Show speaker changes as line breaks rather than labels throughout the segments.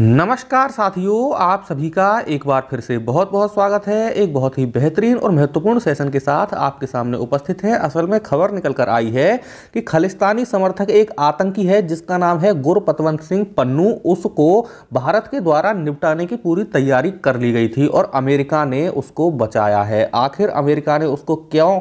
नमस्कार साथियों आप सभी का एक बार फिर से बहुत बहुत स्वागत है एक बहुत ही बेहतरीन और महत्वपूर्ण सेशन के साथ आपके सामने उपस्थित हैं असल में खबर निकल कर आई है कि खालिस्तानी समर्थक एक आतंकी है जिसका नाम है गुरपतवंत सिंह पन्नू उसको भारत के द्वारा निपटाने की पूरी तैयारी कर ली गई थी और अमेरिका ने उसको बचाया है आखिर अमेरिका ने उसको क्यों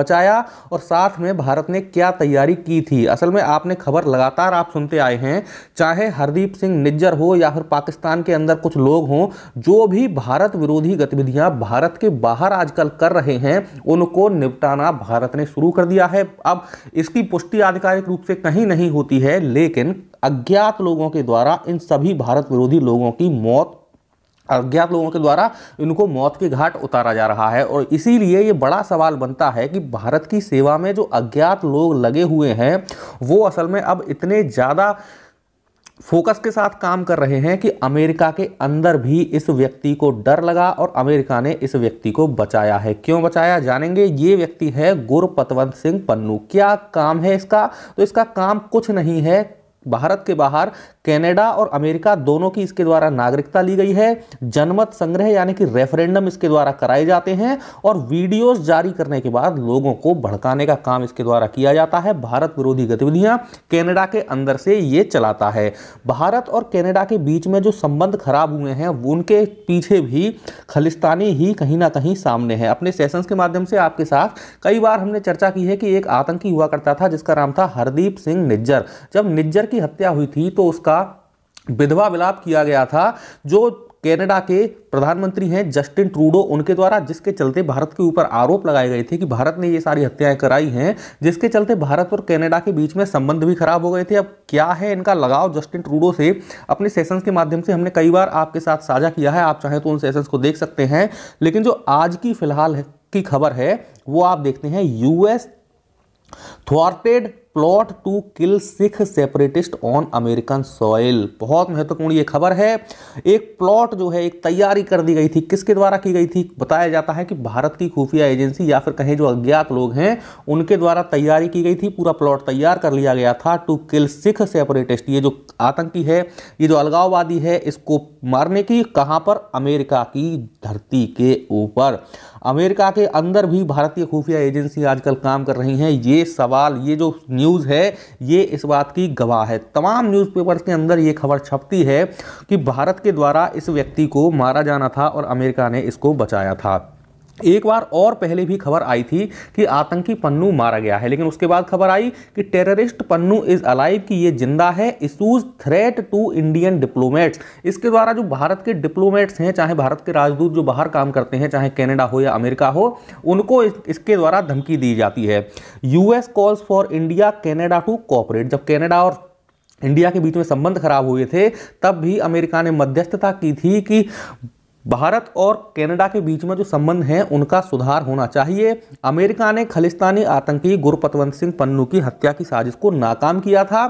बचाया और साथ में भारत ने क्या तैयारी की थी असल में आपने खबर लगातार आप सुनते आए हैं चाहे हरदीप सिंह निज्जर हो या फिर पाकिस्तान के अंदर कुछ लोग हों जो भी भारत विरोधी गतिविधियां भारत के बाहर आजकल कर रहे हैं उनको निपटाना भारत ने शुरू कर दिया है अब इसकी पुष्टि आधिकारिक रूप से कहीं नहीं होती है लेकिन अज्ञात लोगों के द्वारा इन सभी भारत विरोधी लोगों की मौत अज्ञात लोगों के द्वारा इनको मौत के घाट उतारा जा रहा है और इसीलिए ये बड़ा सवाल बनता है कि भारत की सेवा में जो अज्ञात लोग लगे हुए हैं वो असल में अब इतने ज़्यादा फोकस के साथ काम कर रहे हैं कि अमेरिका के अंदर भी इस व्यक्ति को डर लगा और अमेरिका ने इस व्यक्ति को बचाया है क्यों बचाया जानेंगे ये व्यक्ति है गुरपतवंत सिंह पन्नू क्या काम है इसका तो इसका काम कुछ नहीं है भारत के बाहर कनाडा और अमेरिका दोनों की इसके द्वारा नागरिकता ली गई है जनमत संग्रह यानी कि रेफरेंडम इसके द्वारा कराए जाते हैं और वीडियोस जारी करने के बाद लोगों को भड़काने का काम इसके द्वारा किया जाता है भारत विरोधी गतिविधियां कनाडा के अंदर से ये चलाता है भारत और कनाडा के बीच में जो संबंध खराब हुए हैं उनके पीछे भी खलिस्तानी ही कहीं ना कहीं सामने हैं अपने सेशंस के माध्यम से आपके साथ कई बार हमने चर्चा की है कि एक आतंकी हुआ करता था जिसका नाम था हरदीप सिंह निज्जर जब निज्जर की की हत्या हुई थी तो उसका विधवा विलाप किया गया था जो कनाडा के प्रधानमंत्री हैं जस्टिन ट्रूडो उनके द्वारा जिसके चलते भारत के ऊपर आरोप लगाए गए थे कि भारत ने ये सारी हत्याएं कराई हैं जिसके चलते भारत और कनाडा के बीच में संबंध भी खराब हो गए थे अब क्या है इनका लगाव जस्टिन ट्रूडो से अपने सेशंस के माध्यम से हमने कई बार आपके साथ साझा किया है आप चाहें तो उन सेशंस को देख सकते हैं लेकिन जो आज की फिलहाल की खबर है वो आप देखते हैं US thwarted plot to kill Sikh separatist on American soil बहुत महत्वपूर्ण ये खबर है एक प्लॉट जो है एक तैयारी कर दी गई थी किसके द्वारा की गई थी बताया जाता है कि भारत की खुफिया एजेंसी या फिर कहें जो अज्ञात लोग हैं उनके द्वारा तैयारी की गई थी पूरा प्लॉट तैयार कर लिया गया था टू किल सिख सेपरेटिस्ट ये जो आतंकी है ये जो अलगाववादी है इसको मारने की कहाँ पर अमेरिका की धरती के ऊपर अमेरिका के अंदर भी भारतीय खुफिया एजेंसी आजकल काम कर रही हैं ये सवाल ये जो न्यूज न्यूज़ है ये इस बात की गवाह है तमाम पेपर के अंदर ये खबर छपती है कि भारत के द्वारा इस व्यक्ति को मारा जाना था और अमेरिका ने इसको बचाया था एक बार और पहले भी खबर आई थी कि आतंकी पन्नू मारा गया है लेकिन उसके बाद खबर आई कि टेररिस्ट पन्नू इज अलाइव कि ये जिंदा है issues threat to Indian diplomats इसके द्वारा जो भारत के डिप्लोमेट्स हैं चाहे भारत के राजदूत जो बाहर काम करते हैं चाहे कनाडा हो या अमेरिका हो उनको इसके द्वारा धमकी दी जाती है US calls for India Canada to cooperate जब कैनेडा और इंडिया के बीच में संबंध खराब हुए थे तब भी अमेरिका ने मध्यस्थता की थी कि भारत और कनाडा के बीच में जो संबंध हैं उनका सुधार होना चाहिए अमेरिका ने खालिस्तानी आतंकी गुरपतवंत सिंह पन्नू की हत्या की साजिश को नाकाम किया था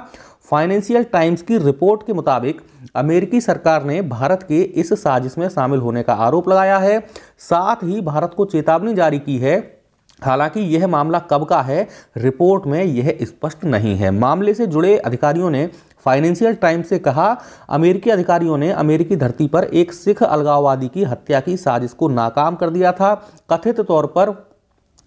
फाइनेंशियल टाइम्स की रिपोर्ट के मुताबिक अमेरिकी सरकार ने भारत के इस साजिश में शामिल होने का आरोप लगाया है साथ ही भारत को चेतावनी जारी की है हालांकि यह मामला कब का है रिपोर्ट में यह स्पष्ट नहीं है मामले से जुड़े अधिकारियों ने फाइनेंशियल टाइम्स से कहा अमेरिकी अधिकारियों ने अमेरिकी धरती पर एक सिख अलगाववादी की हत्या की साजिश को नाकाम कर दिया था कथित तौर पर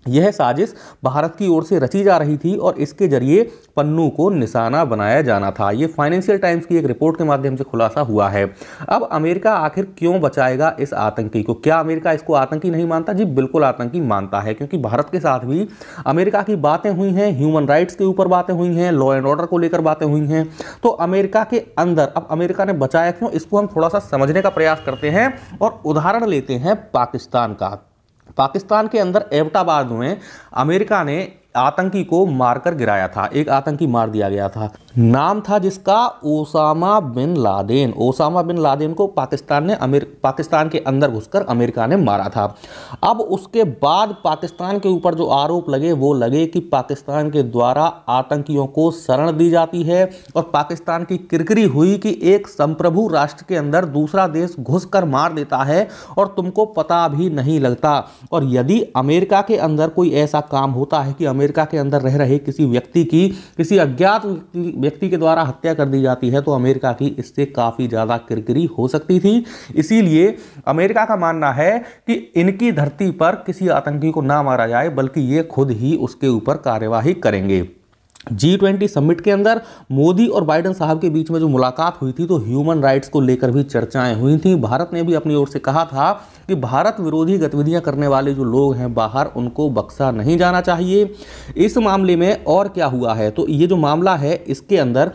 यह साजिश भारत की ओर से रची जा रही थी और इसके जरिए पन्नू को निशाना बनाया जाना था ये फाइनेंशियल टाइम्स की एक रिपोर्ट के माध्यम से खुलासा हुआ है अब अमेरिका आखिर क्यों बचाएगा इस आतंकी को क्या अमेरिका इसको आतंकी नहीं मानता जी बिल्कुल आतंकी मानता है क्योंकि भारत के साथ भी अमेरिका की बातें हुई हैं ह्यूमन राइट्स के ऊपर बातें हुई हैं लॉ एंड ऑर्डर को लेकर बातें हुई हैं तो अमेरिका के अंदर अब अमेरिका ने बचाया क्यों इसको हम थोड़ा सा समझने का प्रयास करते हैं और उदाहरण लेते हैं पाकिस्तान का पाकिस्तान के अंदर एबटाबाद में अमेरिका ने आतंकी को मारकर गिराया था एक आतंकी मार दिया गया था नाम था जिसका Osama bin Laden Osama bin Laden को पाकिस्तान ने अमेर पाकिस्तान के अंदर घुसकर अमेरिका ने मारा था अब उसके बाद पाकिस्तान के ऊपर जो आरोप लगे वो लगे कि पाकिस्तान के द्वारा आतंकियों को शरण दी जाती है और पाकिस्तान की किरकिरी हुई कि एक संप्रभु राष्ट्र के अंदर दूसरा देश घुस मार देता है और तुमको पता भी नहीं लगता और यदि अमेरिका के अंदर कोई ऐसा काम होता है कि अमेरिका के अंदर रह रहे किसी व्यक्ति की किसी अज्ञात व्यक्ति के द्वारा हत्या कर दी जाती है तो अमेरिका की इससे काफ़ी ज़्यादा किरकिरी हो सकती थी इसीलिए अमेरिका का मानना है कि इनकी धरती पर किसी आतंकी को ना मारा जाए बल्कि ये खुद ही उसके ऊपर कार्यवाही करेंगे जी ट्वेंटी समिट के अंदर मोदी और बाइडन साहब के बीच में जो मुलाकात हुई थी तो ह्यूमन राइट्स को लेकर भी चर्चाएं हुई थी भारत ने भी अपनी ओर से कहा था कि भारत विरोधी गतिविधियां करने वाले जो लोग हैं बाहर उनको बक्सा नहीं जाना चाहिए इस मामले में और क्या हुआ है तो ये जो मामला है इसके अंदर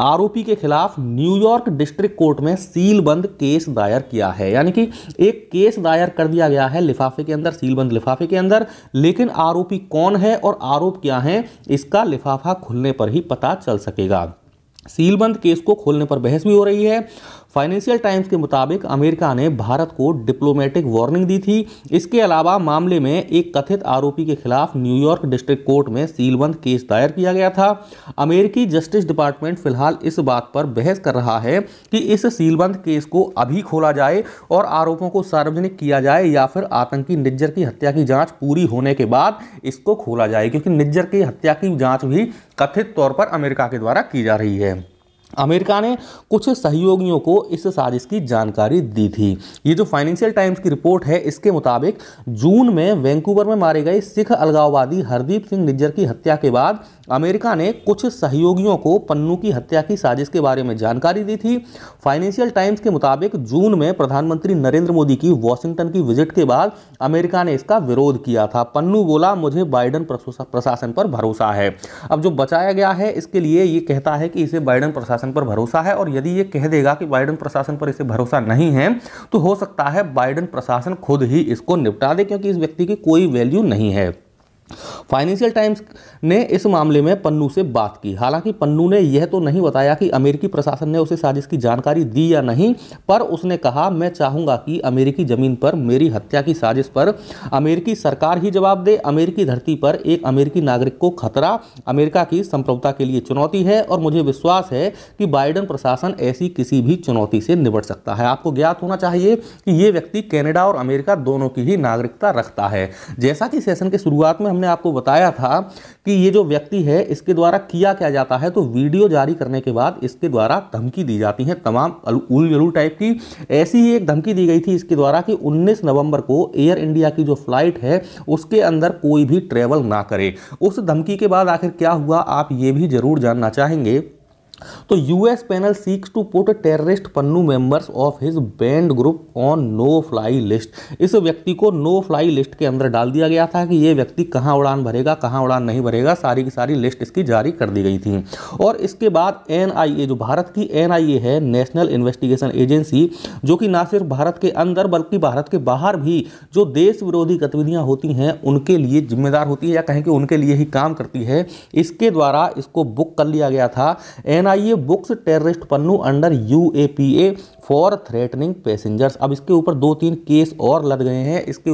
आरोपी के खिलाफ न्यूयॉर्क डिस्ट्रिक्ट कोर्ट में सीलबंद केस दायर किया है यानी कि एक केस दायर कर दिया गया है लिफाफे के अंदर सीलबंद लिफाफे के अंदर लेकिन आरोपी कौन है और आरोप क्या है इसका लिफाफा खुलने पर ही पता चल सकेगा सीलबंद केस को खोलने पर बहस भी हो रही है फाइनेंशियल टाइम्स के मुताबिक अमेरिका ने भारत को डिप्लोमेटिक वार्निंग दी थी इसके अलावा मामले में एक कथित आरोपी के खिलाफ न्यूयॉर्क डिस्ट्रिक्ट कोर्ट में सीलबंद केस दायर किया गया था अमेरिकी जस्टिस डिपार्टमेंट फिलहाल इस बात पर बहस कर रहा है कि इस सीलबंद केस को अभी खोला जाए और आरोपों को सार्वजनिक किया जाए या फिर आतंकी निज्जर की हत्या की जाँच पूरी होने के बाद इसको खोला जाए क्योंकि निज्जर की हत्या की जाँच भी कथित तौर पर अमेरिका के द्वारा की जा रही है अमेरिका ने कुछ सहयोगियों को इस साजिश की जानकारी दी थी ये जो फाइनेंशियल टाइम्स की रिपोर्ट है इसके मुताबिक जून में वैंकूवर में मारे गए सिख अलगाववादी हरदीप सिंह निज्जर की हत्या के बाद अमेरिका ने कुछ सहयोगियों को पन्नू की हत्या की साजिश के बारे में जानकारी दी थी फाइनेंशियल टाइम्स के मुताबिक जून में प्रधानमंत्री नरेंद्र मोदी की वॉशिंगटन की विजिट के बाद अमेरिका ने इसका विरोध किया था पन्नू बोला मुझे बाइडन प्रशासन पर भरोसा है अब जो बचाया गया है इसके लिए ये कहता है कि इसे बाइडन प्रशासन प्रशासन पर भरोसा है और यदि ये कह देगा कि बाइडन प्रशासन पर इसे भरोसा नहीं है तो हो सकता है बाइडन प्रशासन खुद ही इसको निपटा दे क्योंकि इस व्यक्ति की कोई वैल्यू नहीं है फाइनेंशियल टाइम्स ने इस मामले में पन्नू से बात की हालांकि पन्नू ने यह तो नहीं बताया कि अमेरिकी प्रशासन ने उसे साजिश की जानकारी दी या नहीं पर उसने कहा मैं चाहूंगा कि अमेरिकी ज़मीन पर मेरी हत्या की साजिश पर अमेरिकी सरकार ही जवाब दे अमेरिकी धरती पर एक अमेरिकी नागरिक को खतरा अमेरिका की संप्रभुता के लिए चुनौती है और मुझे विश्वास है कि बाइडन प्रशासन ऐसी किसी भी चुनौती से निपट सकता है आपको ज्ञात होना चाहिए कि ये व्यक्ति कैनेडा और अमेरिका दोनों की ही नागरिकता रखता है जैसा कि सेशन के शुरुआत में हमने आपको बताया था कि ये जो व्यक्ति है इसके द्वारा किया क्या जाता है तो वीडियो जारी करने के बाद इसके द्वारा धमकी दी जाती है तमाम उल टाइप की ऐसी ही एक धमकी दी गई थी इसके द्वारा कि 19 नवंबर को एयर इंडिया की जो फ्लाइट है उसके अंदर कोई भी ट्रेवल ना करे उस धमकी के बाद आखिर क्या हुआ आप ये भी ज़रूर जानना चाहेंगे तो US panel seeks to put terrorist Pannu members of his banned group on no fly list इस व्यक्ति को नो फ्लाई लिस्ट के अंदर डाल दिया गया था कि ये व्यक्ति कहाँ उड़ान भरेगा कहाँ उड़ान नहीं भरेगा सारी की सारी लिस्ट इसकी जारी कर दी गई थी और इसके बाद एनआईए जो भारत की एन है नेशनल इन्वेस्टिगेशन एजेंसी जो कि ना सिर्फ भारत के अंदर बल्कि भारत के बाहर भी जो देश विरोधी गतिविधियाँ होती हैं उनके लिए जिम्मेदार होती है या कहें कि उनके लिए ही काम करती है इसके द्वारा इसको बुक कर लिया गया था एन बनाइए books terrorist Pannu under U for threatening passengers अब इसके ऊपर दो तीन केस और लग गए हैं इसके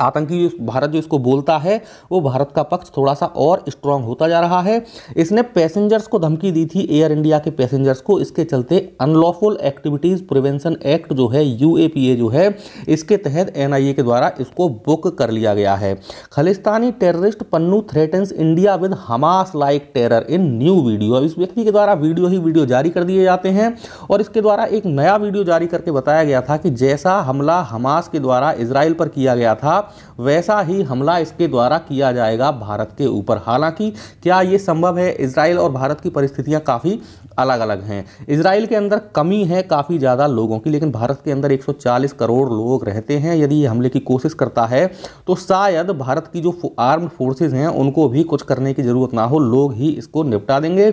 आतंकी भारत जो इसको बोलता है वो भारत का पक्ष थोड़ा सा और स्ट्रांग होता जा रहा है इसने पैसेंजर्स को धमकी दी थी एयर इंडिया के पैसेंजर्स को इसके चलते अनलॉफुल एक्टिविटीज़ प्रिवेंशन एक्ट जो है यूएपीए जो है इसके तहत एनआईए के द्वारा इसको बुक कर लिया गया है Khalistani terrorist Pannu threatens India with Hamas like terror in new video इस व्यक्ति के द्वारा वीडियो ही वीडियो जारी कर दिए जाते हैं और इसके द्वारा एक नया वीडियो जारी करके बताया गया था कि जैसा हमला हमास के द्वारा इसराइल पर किया गया था वैसा ही हमला इसके द्वारा किया जाएगा भारत के ऊपर हालांकि क्या ये संभव है इसराइल और भारत की परिस्थितियाँ काफ़ी अलग अलग हैं इसराइल के अंदर कमी है काफ़ी ज़्यादा लोगों की लेकिन भारत के अंदर 140 करोड़ लोग रहते हैं यदि ये हमले की कोशिश करता है तो शायद भारत की जो आर्म्ड फोर्सेज हैं उनको भी कुछ करने की ज़रूरत ना हो लोग ही इसको निपटा देंगे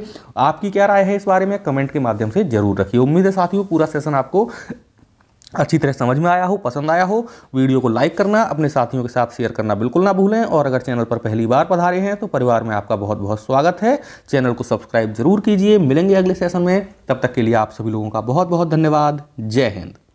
आपकी क्या राय है इस बारे में कमेंट के माध्यम से ज़रूर रखिए उम्मीद है साथियों पूरा सेशन आपको अच्छी तरह समझ में आया हो पसंद आया हो वीडियो को लाइक करना अपने साथियों के साथ शेयर करना बिल्कुल ना भूलें और अगर चैनल पर पहली बार पधारे हैं तो परिवार में आपका बहुत बहुत स्वागत है चैनल को सब्सक्राइब जरूर कीजिए मिलेंगे अगले सेशन में तब तक के लिए आप सभी लोगों का बहुत बहुत धन्यवाद जय हिंद